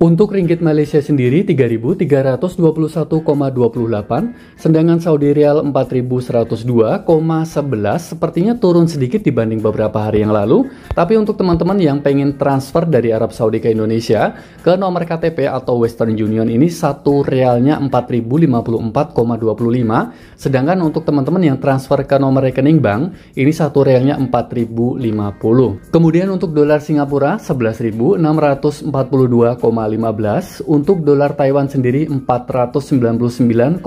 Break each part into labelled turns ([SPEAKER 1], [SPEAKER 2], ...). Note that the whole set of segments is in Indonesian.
[SPEAKER 1] Untuk ringgit Malaysia sendiri 3.321,28, sedangkan Saudi Rial 4.102,11 sepertinya turun sedikit dibanding beberapa hari yang lalu. Tapi untuk teman-teman yang pengen transfer dari Arab Saudi ke Indonesia, ke nomor KTP atau Western Union ini satu realnya 4.054,25, sedangkan untuk teman-teman yang transfer ke nomor rekening bank, ini satu realnya 4.050. Kemudian untuk dolar Singapura 11.642,5 15 untuk dolar Taiwan sendiri 499,26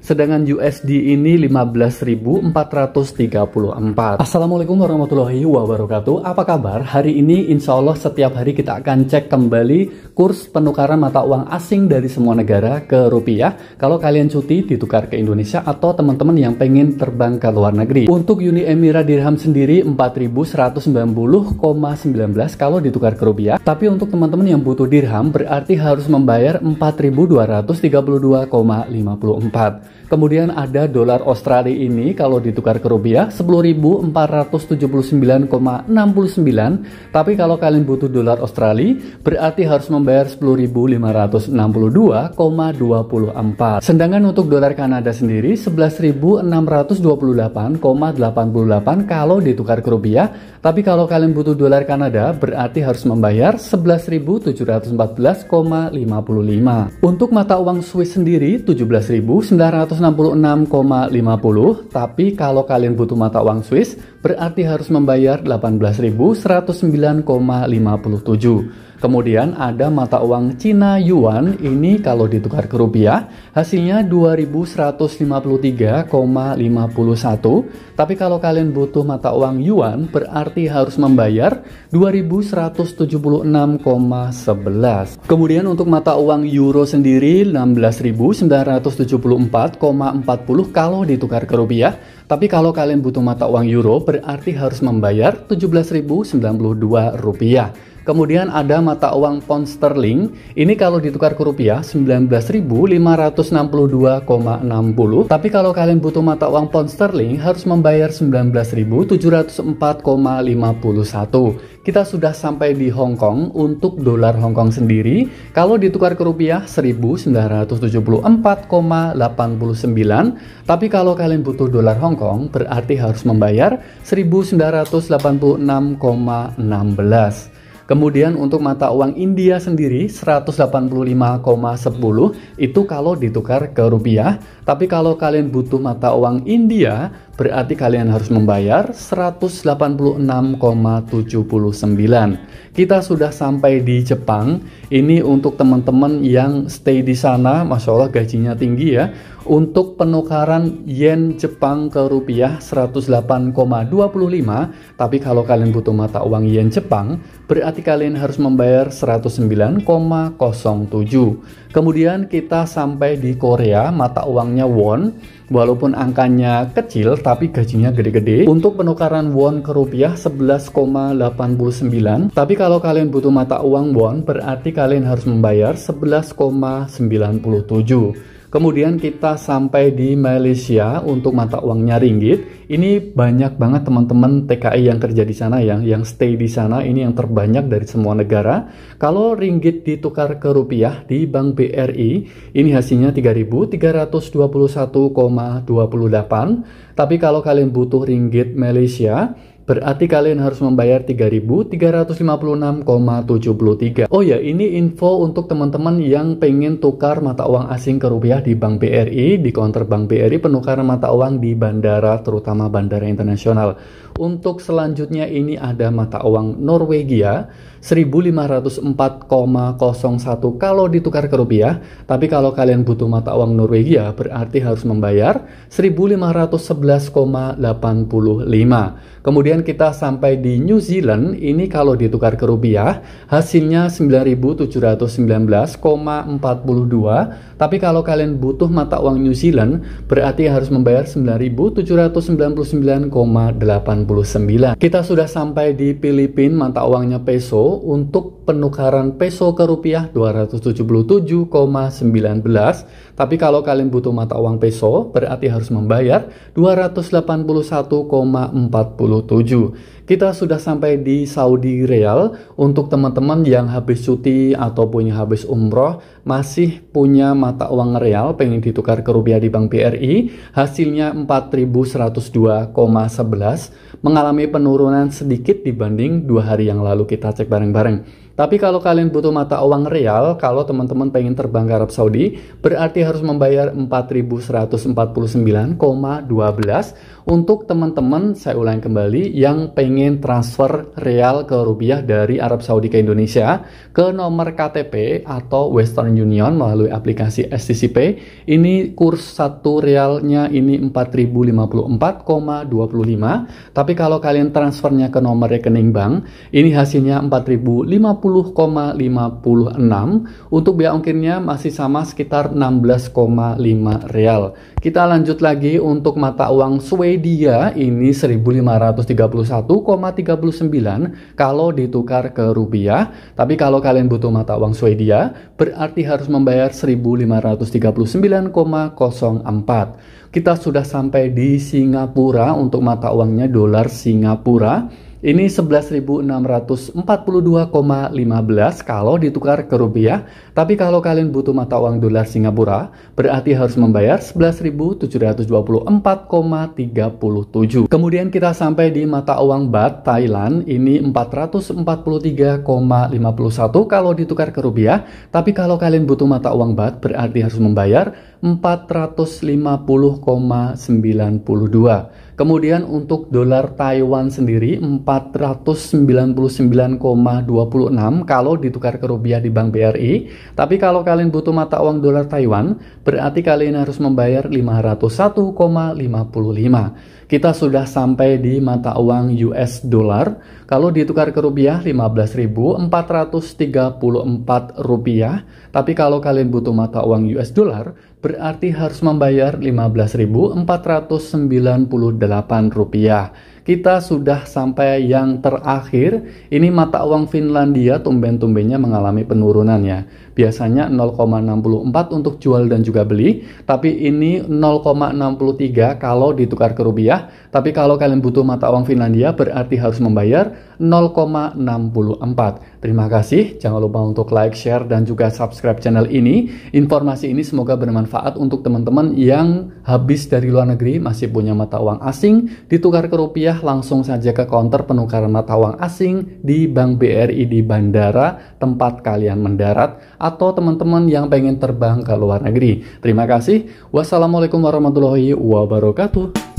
[SPEAKER 1] sedangkan USD ini 15.434. Assalamualaikum warahmatullahi wabarakatuh. Apa kabar? Hari ini insya Allah setiap hari kita akan cek kembali kurs penukaran mata uang asing dari semua negara ke rupiah. Kalau kalian cuti ditukar ke Indonesia atau teman-teman yang pengen terbang ke luar negeri. Untuk Uni Emirat dirham sendiri 4190,19 kalau ditukar ke rupiah. Tapi untuk teman-teman yang butuh dirham berarti harus membayar 4232,54. Kemudian ada dolar Australia ini kalau ditukar ke rupiah 10.479,69 tapi kalau kalian butuh dolar Australia berarti harus membayar 10.562,24. Sedangkan untuk dolar Kanada sendiri 11.628,88 kalau ditukar ke rupiah tapi kalau kalian butuh dolar Kanada berarti harus membayar 11.714,55. Untuk mata uang Swiss sendiri 17.900 166,50, tapi kalau kalian butuh mata uang Swiss, berarti harus membayar 18.109,57. Kemudian ada mata uang Cina Yuan, ini kalau ditukar ke rupiah, hasilnya 2153,51. Tapi kalau kalian butuh mata uang Yuan, berarti harus membayar 2176,11. Kemudian untuk mata uang Euro sendiri 16.974,40 kalau ditukar ke rupiah. Tapi kalau kalian butuh mata uang Euro, berarti harus membayar 17.092 rupiah. Kemudian ada mata uang pound sterling. Ini kalau ditukar ke rupiah 19.562,60. Tapi kalau kalian butuh mata uang pound sterling harus membayar 19.704,51. Kita sudah sampai di Hong Kong untuk dolar Hong Kong sendiri. Kalau ditukar ke rupiah 1974,89. Tapi kalau kalian butuh dolar Hong Kong berarti harus membayar 1986,16. Kemudian untuk mata uang India sendiri 185,10 itu kalau ditukar ke rupiah. Tapi kalau kalian butuh mata uang India berarti kalian harus membayar 186,79. Kita sudah sampai di Jepang. Ini untuk teman-teman yang stay di sana, masya Allah gajinya tinggi ya. Untuk penukaran yen Jepang ke rupiah 108,25, tapi kalau kalian butuh mata uang yen Jepang, berarti kalian harus membayar 109,07. Kemudian kita sampai di Korea, mata uangnya won Walaupun angkanya kecil tapi gajinya gede-gede. Untuk penukaran won ke rupiah 11,89. Tapi kalau kalian butuh mata uang won berarti kalian harus membayar 11,97. Kemudian kita sampai di Malaysia untuk mata uangnya ringgit. Ini banyak banget teman-teman TKI yang kerja di sana yang yang stay di sana ini yang terbanyak dari semua negara. Kalau ringgit ditukar ke rupiah di Bank BRI, ini hasilnya 3.321,28. Tapi kalau kalian butuh ringgit Malaysia, Berarti kalian harus membayar 3.356,73. Oh ya, ini info untuk teman-teman yang pengen tukar mata uang asing ke rupiah di Bank BRI, di counter Bank BRI penukaran mata uang di bandara, terutama bandara internasional. Untuk selanjutnya ini ada mata uang Norwegia 1504,01 kalau ditukar ke rupiah, tapi kalau kalian butuh mata uang Norwegia berarti harus membayar 1511,85. Kemudian kemudian kita sampai di New Zealand, ini kalau ditukar ke rupiah, hasilnya 9.719,42. Tapi kalau kalian butuh mata uang New Zealand, berarti harus membayar 9.799,89. Kita sudah sampai di Filipina, mata uangnya peso. Untuk penukaran peso ke rupiah 277,19. Tapi kalau kalian butuh mata uang peso, berarti harus membayar 281,47. 27. Kita sudah sampai di Saudi Real. Untuk teman-teman yang habis cuti atau punya habis umroh masih punya mata uang real pengen ditukar ke rupiah di Bank BRI, hasilnya 4102,11 mengalami penurunan sedikit dibanding dua hari yang lalu kita cek bareng-bareng. Tapi kalau kalian butuh mata uang real, kalau teman-teman pengen terbang ke Arab Saudi, berarti harus membayar 4.149,12 untuk teman-teman, saya ulang kembali, yang pengen transfer real ke rupiah dari Arab Saudi ke Indonesia ke nomor KTP atau Western Union melalui aplikasi STCP. Ini kurs satu realnya ini 4.054,25. Tapi kalau kalian transfernya ke nomor rekening bank, ini hasilnya 4.050 50,56 untuk biaya ongkirnya masih sama sekitar 16,5 real. Kita lanjut lagi untuk mata uang Swedia ini 1531,39 kalau ditukar ke rupiah. Tapi kalau kalian butuh mata uang Swedia berarti harus membayar 1539,04. Kita sudah sampai di Singapura untuk mata uangnya dolar Singapura ini 11.642,15 kalau ditukar ke rupiah, tapi kalau kalian butuh mata uang dolar Singapura, berarti harus membayar 11.724,37. Kemudian kita sampai di mata uang baht Thailand, ini 443,51 kalau ditukar ke rupiah, tapi kalau kalian butuh mata uang baht, berarti harus membayar 450,92. Kemudian untuk dolar Taiwan sendiri 499,26 kalau ditukar ke rupiah di Bank BRI. Tapi kalau kalian butuh mata uang dolar Taiwan, berarti kalian harus membayar 501,55. Kita sudah sampai di mata uang US dollar. Kalau ditukar ke rupiah 15.434 rupiah. Tapi kalau kalian butuh mata uang US dollar, berarti harus membayar Rp15.498 kita sudah sampai yang terakhir. Ini mata uang Finlandia tumben-tumbennya mengalami penurunan ya. Biasanya 0,64 untuk jual dan juga beli, tapi ini 0,63 kalau ditukar ke rupiah. Tapi kalau kalian butuh mata uang Finlandia berarti harus membayar 0,64. Terima kasih. Jangan lupa untuk like, share dan juga subscribe channel ini. Informasi ini semoga bermanfaat untuk teman-teman yang habis dari luar negeri masih punya mata uang asing ditukar ke rupiah rupiah langsung saja ke counter penukaran mata uang asing di Bank BRI di bandara tempat kalian mendarat atau teman-teman yang pengen terbang ke luar negeri. Terima kasih. Wassalamualaikum warahmatullahi wabarakatuh.